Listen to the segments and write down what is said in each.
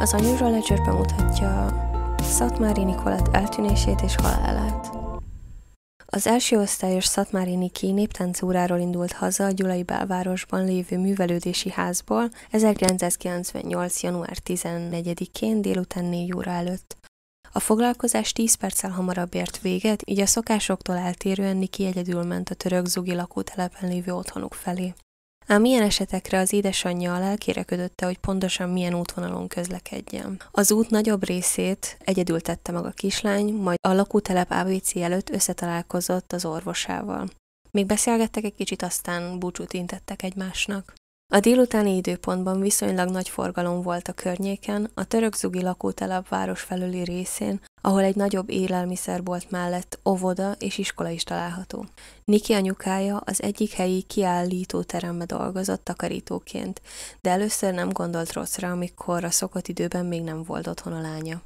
Az Unusual Ledger bemutatja Szatmári Nikolett eltűnését és halálát. Az első osztályos Szatmári Niki néptáncóráról indult haza a Gyulai Belvárosban lévő művelődési házból 1998. január 14-én délután 4 óra előtt. A foglalkozás 10 perccel hamarabb ért véget, így a szokásoktól eltérően Niki egyedül ment a török zugi lakótelepen lévő otthonuk felé. Ám ilyen esetekre az édesanyja alá kéreködötte, hogy pontosan milyen útvonalon közlekedjen. Az út nagyobb részét egyedül tette maga kislány, majd a lakótelep ABC előtt összetalálkozott az orvosával. Még beszélgettek egy kicsit, aztán búcsút intettek egymásnak. A délutáni időpontban viszonylag nagy forgalom volt a környéken, a török-zugi lakótelep város felüli részén, ahol egy nagyobb élelmiszerbolt mellett óvoda és iskola is található. Niki anyukája az egyik helyi kiállító terembe dolgozott takarítóként, de először nem gondolt rosszra, amikor a szokott időben még nem volt otthon a lánya.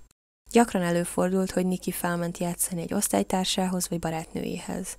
Gyakran előfordult, hogy Niki felment játszani egy osztálytársához vagy barátnőjéhez.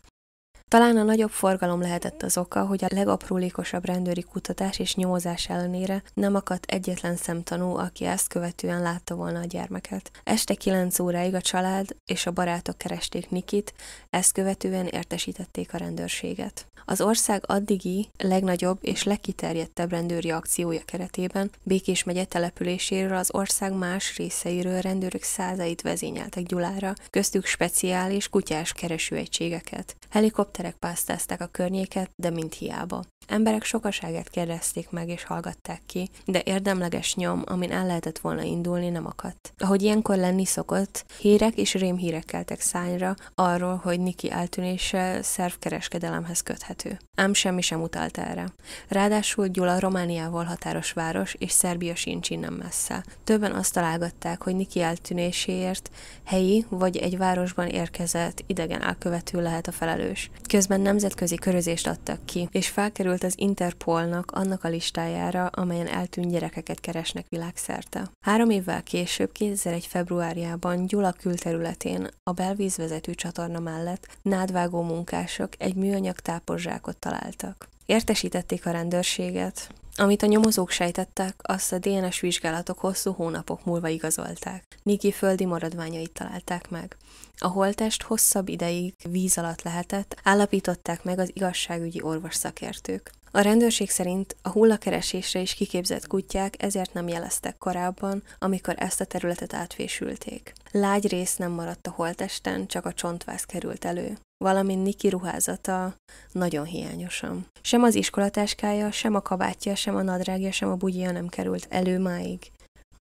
Talán a nagyobb forgalom lehetett az oka, hogy a legaprólékosabb rendőri kutatás és nyomozás ellenére nem akadt egyetlen szemtanú, aki ezt követően látta volna a gyermeket. Este 9 óráig a család és a barátok keresték Nikit, ezt követően értesítették a rendőrséget. Az ország addigi legnagyobb és legkiterjedtebb rendőri akciója keretében Békés megye településéről az ország más részeiről rendőrök százait vezényeltek Gyulára, köztük speciális kutyás keresőegységeket. Helikopterek pásztázták a környéket, de mind hiába. Emberek sokaságát kérdezték meg és hallgatták ki, de érdemleges nyom, amin el lehetett volna indulni, nem akadt. Ahogy ilyenkor lenni szokott, hírek és rémhírek keltek szányra arról, hogy Niki eltűnése szervkereskedelemhez köthető. Ám semmi sem utalt erre. Ráadásul Gyula Romániával határos város, és Szerbia sincs innen messze. Többen azt találgatták, hogy Niki eltűnéséért helyi vagy egy városban érkezett idegen elkövető lehet a felelős felelős. Közben nemzetközi körözést adtak ki, és felkerült az Interpolnak annak a listájára, amelyen eltűnt gyerekeket keresnek világszerte. Három évvel később, 2001. februárjában Gyula külterületén, a belvízvezető csatorna mellett nádvágó munkások egy műanyag tápozsákot találtak. Értesítették a rendőrséget, amit a nyomozók sejtettek, azt a DNS vizsgálatok hosszú hónapok múlva igazolták. Niki földi maradványait találták meg. A holtest hosszabb ideig víz alatt lehetett, állapították meg az igazságügyi orvos szakértők. A rendőrség szerint a hullakeresésre is kiképzett kutyák ezért nem jeleztek korábban, amikor ezt a területet átfésülték. Lágy rész nem maradt a holtesten, csak a csontváz került elő valamint Niki ruházata nagyon hiányosan. Sem az iskolatáskája, sem a kabátja, sem a nadrágja, sem a bugyja nem került elő máig.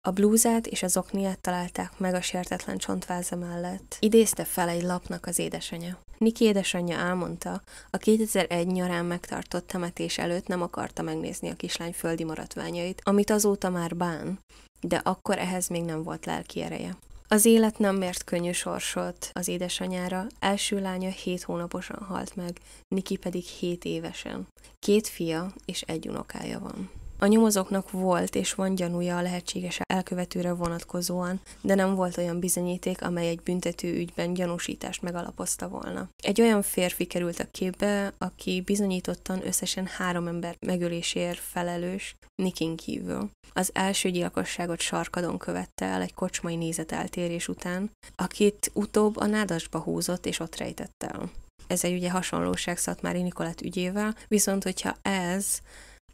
A blúzát és az okniát találták meg a sértetlen csontváza mellett. Idézte fel egy lapnak az édesanyja. Niki édesanyja elmondta, a 2001 nyarán megtartott temetés előtt nem akarta megnézni a kislány földi maradványait, amit azóta már bán, de akkor ehhez még nem volt lelki ereje. Az élet nem mért könnyű sorsot az édesanyára, első lánya 7 hónaposan halt meg, Niki pedig 7 évesen. Két fia és egy unokája van. A nyomozóknak volt és van gyanúja a lehetséges elkövetőre vonatkozóan, de nem volt olyan bizonyíték, amely egy büntető ügyben gyanúsítást megalapozta volna. Egy olyan férfi került a képbe, aki bizonyítottan összesen három ember megöléséért felelős, Nikin kívül. Az első gyilkosságot sarkadon követte el egy kocsmai nézeteltérés után, akit utóbb a nádasba húzott és ott rejtette el. Ez egy ugye hasonlóság Szatmári Nikolett ügyével, viszont hogyha ez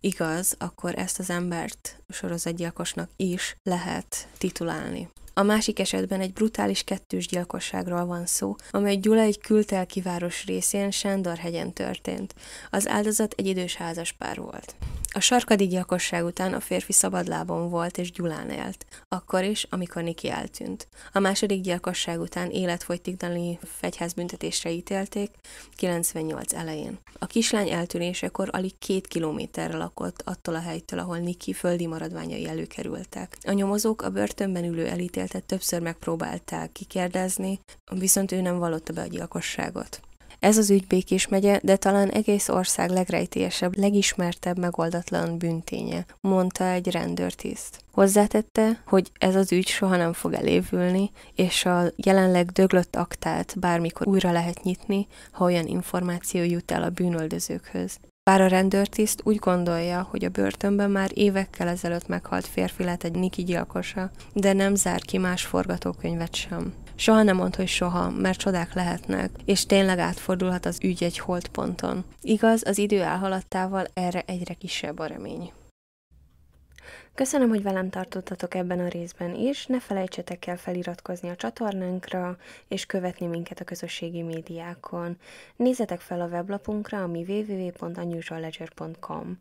igaz, akkor ezt az embert sorozatgyilkosnak is lehet titulálni. A másik esetben egy brutális kettős gyilkosságról van szó, amely Gyula egy kültelki város részén Sándorhegyen történt. Az áldozat egy idős pár volt. A sarkadi gyakosság után a férfi szabadlábon volt és Gyulán élt, akkor is, amikor Niki eltűnt. A második gyilkosság után életfogytiglani fegyházbüntetésre ítélték 98 elején. A kislány eltűnésekor alig két kilométerre lakott attól a helytől, ahol Niki földi maradványai előkerültek. A nyomozók a börtönben ülő elítéltet többször megpróbálták kikérdezni, viszont ő nem vallotta be a gyilkosságot. Ez az ügy Békés megye, de talán egész ország legrejtélyesebb, legismertebb megoldatlan bünténye, mondta egy rendőrtiszt. Hozzátette, hogy ez az ügy soha nem fog elévülni, és a jelenleg döglött aktát bármikor újra lehet nyitni, ha olyan információ jut el a bűnöldözőkhöz. Bár a rendőrtiszt úgy gondolja, hogy a börtönben már évekkel ezelőtt meghalt férfi lett egy Niki gyilkosa, de nem zár ki más forgatókönyvet sem. Soha nem mond, hogy soha, mert csodák lehetnek, és tényleg átfordulhat az ügy egy holdponton. Igaz, az idő elhaladtával erre egyre kisebb a remény. Köszönöm, hogy velem tartottatok ebben a részben is, ne felejtsetek el feliratkozni a csatornánkra, és követni minket a közösségi médiákon. Nézzetek fel a weblapunkra, ami www.unusualledger.com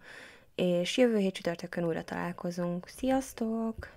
és jövő hét csütörtökön újra találkozunk. Sziasztok!